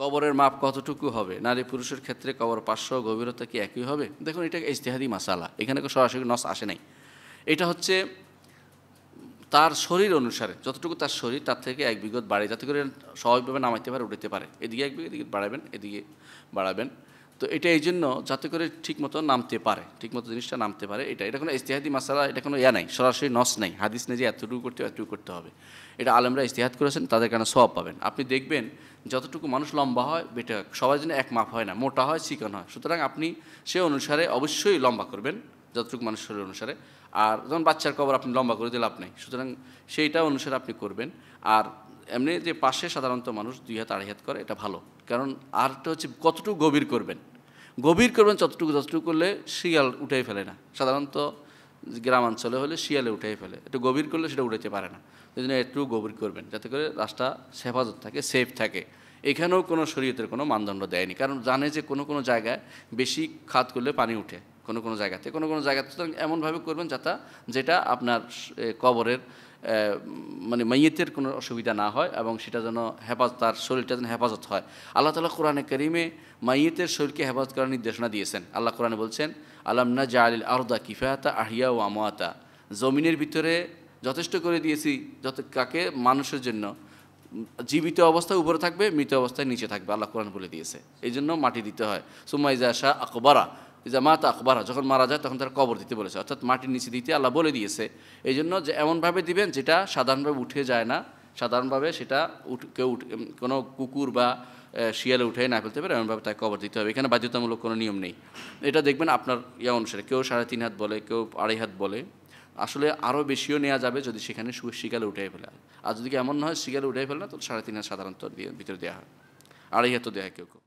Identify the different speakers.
Speaker 1: কবরের মাপ কতটুকু হবে নারী পুরুষের ক্ষেত্রে কবর পাঁচশো গভীরতা কি একই হবে দেখুন এটা ইস্তেহাদি মাসালা এখানে সরাসরি নস আসে নাই এটা হচ্ছে তার শরীর অনুসারে যতটুকু তার শরীর তার থেকে এক বিগত বাড়ে যাতে করে স্বাভাবিকভাবে নামাইতে পারে উঠতে পারে এদিকে এক বিঘত এদিকে বাড়াবেন এদিকে বাড়াবেন তো এটা এই জন্য যাতে করে ঠিকমতো নামতে পারে ঠিকমতো জিনিসটা নামতে পারে এটা এটা কোনো ইস্তেহাদি মাসালা এটা কোনো ইয়া নাই সরাসরি নস নাই হাদিস নেই যে এতটুকু করতে হবে এতটুকু করতে হবে এটা আলমরা ইস্তেহাদ করেছেন তাদের কারণে সব পাবেন আপনি দেখবেন যতটুকু মানুষ লম্বা হয় বেটা সবার জন্য এক মাপ হয় না মোটা হয় চিকন হয় সুতরাং আপনি সে অনুসারে অবশ্যই লম্বা করবেন যতটুকু মানুষ শরীর অনুসারে আর যখন বাচ্চার কবর আপনি লম্বা করে দিলে লাভ সুতরাং সেইটা অনুসারে আপনি করবেন আর এমনি যে পাশে সাধারণত মানুষ দুই হাত আড়ি হাত করে এটা ভালো কারণ আরটা হচ্ছে কতটুকু গভীর করবেন গভীর করবেন যতটুকু যতটুকু করলে শিয়াল উঠেই ফেলে না সাধারণত গ্রামাঞ্চলে হলে শিয়ালে উঠেই ফেলে একটু গভীর করলে সেটা উঠাইতে পারে না এই জন্য একটু গভীর করবেন যাতে করে রাস্তা হেফাজত থাকে সেফ থাকে এখানেও কোনো শরীয়তের কোনো মানদণ্ড দেয়নি কারণ জানে যে কোনো কোনো জায়গায় বেশি খাত করলে পানি উঠে কোনো কোনো জায়গাতে কোনো কোনো জায়গাতে সুতরাং এমনভাবে করবেন যাতে যেটা আপনার কবরের মানে মাইয়েতের কোনো অসুবিধা না হয় এবং সেটা যেন হেফাজত তার শরীরটা যেন হেফাজত হয় আল্লাহ তালা কোরআনে করিমে মাইয়েতের শরীরকে হেফাজত করার নির্দেশনা দিয়েছেন আল্লাহ কোরআনে বলছেন আলাম না জা আলিল আরদা কিফায়াতা আহিয়া ও আমাতা জমিনের ভিতরে যথেষ্ট করে দিয়েছি যত কাকে মানুষের জন্য জীবিত অবস্থায় উপরে থাকবে মৃত অবস্থায় নিচে থাকবে আল্লাহ কোরআন বলে দিয়েছে এই জন্য মাটি দিতে হয় সুমাইজা শাহ আকবরা মা তা আকবর যখন মারা যায় তখন তারা কবর দিতে বলেছে অর্থাৎ মাটির নিচে দিতে আল্লাহ বলে দিয়েছে এই জন্য যে এমনভাবে দিবেন যেটা সাধারণভাবে উঠে যায় না সাধারণভাবে সেটা কেউ কোনো কুকুর বা শিয়ালে উঠে না ফেলতে পারে এমনভাবে তাকে কবর দিতে হবে এখানে বাধ্যতামূলক কোনো নিয়ম নেই এটা দেখবেন আপনার ইয়া অনুসারে কেউ সাড়ে তিন হাত বলে কেউ আড়াই হাত বলে আসলে আরও বেশিও নেওয়া যাবে যদি সেখানে শিকালে উঠে ফেলে আর যদি এমন না হয় শিকালে উঠে ফেলে না তো সাড়ে তিন হাত সাধারণত ভিতরে দেওয়া হয় আড়াই হাতও দেওয়া হয় কেউ কেউ